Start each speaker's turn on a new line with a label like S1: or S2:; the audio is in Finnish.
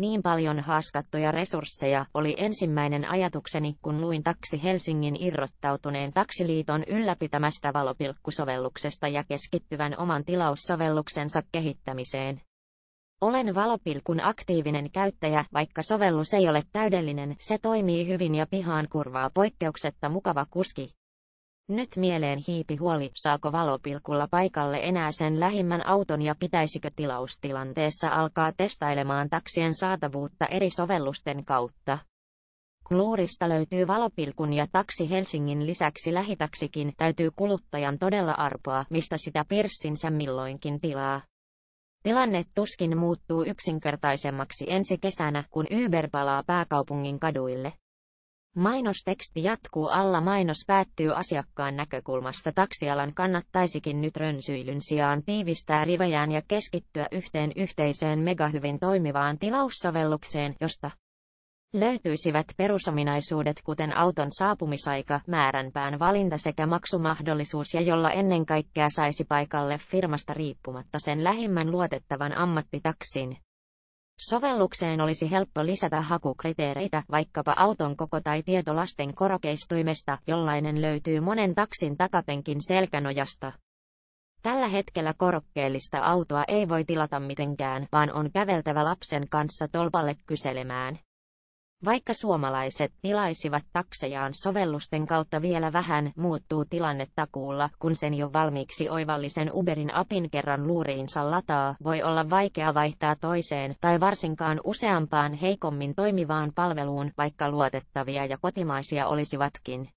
S1: Niin paljon haaskattuja resursseja oli ensimmäinen ajatukseni, kun luin Taksi Helsingin irrottautuneen Taksiliiton ylläpitämästä valopilkkusovelluksesta ja keskittyvän oman tilaussovelluksensa kehittämiseen. Olen valopilkun aktiivinen käyttäjä, vaikka sovellus ei ole täydellinen, se toimii hyvin ja pihaan kurvaa poikkeuksetta mukava kuski. Nyt mieleen hiipi huoli, saako valopilkulla paikalle enää sen lähimmän auton ja pitäisikö tilaustilanteessa alkaa testailemaan taksien saatavuutta eri sovellusten kautta. Kluurista löytyy valopilkun ja taksi Helsingin lisäksi lähitaksikin täytyy kuluttajan todella arpoa, mistä sitä pirssinsä milloinkin tilaa. Tilanne tuskin muuttuu yksinkertaisemmaksi ensi kesänä, kun Uber palaa pääkaupungin kaduille. Mainosteksti jatkuu alla mainos päättyy asiakkaan näkökulmasta taksialan kannattaisikin nyt rönsyilyn sijaan tiivistää rivejään ja keskittyä yhteen yhteiseen megahyvin toimivaan tilaussovellukseen, josta löytyisivät perusominaisuudet kuten auton saapumisaika, määränpään valinta sekä maksumahdollisuus ja jolla ennen kaikkea saisi paikalle firmasta riippumatta sen lähimmän luotettavan ammattitaksin. Sovellukseen olisi helppo lisätä hakukriteereitä vaikkapa auton koko tai tieto lasten korokeistuimesta, jollainen löytyy monen taksin takapenkin selkänojasta. Tällä hetkellä korokkeellista autoa ei voi tilata mitenkään, vaan on käveltävä lapsen kanssa tolpalle kyselemään. Vaikka suomalaiset tilaisivat taksejaan sovellusten kautta vielä vähän, muuttuu tilanne takuulla, kun sen jo valmiiksi oivallisen Uberin apin kerran luuriinsa lataa, voi olla vaikea vaihtaa toiseen, tai varsinkaan useampaan heikommin toimivaan palveluun, vaikka luotettavia ja kotimaisia olisivatkin.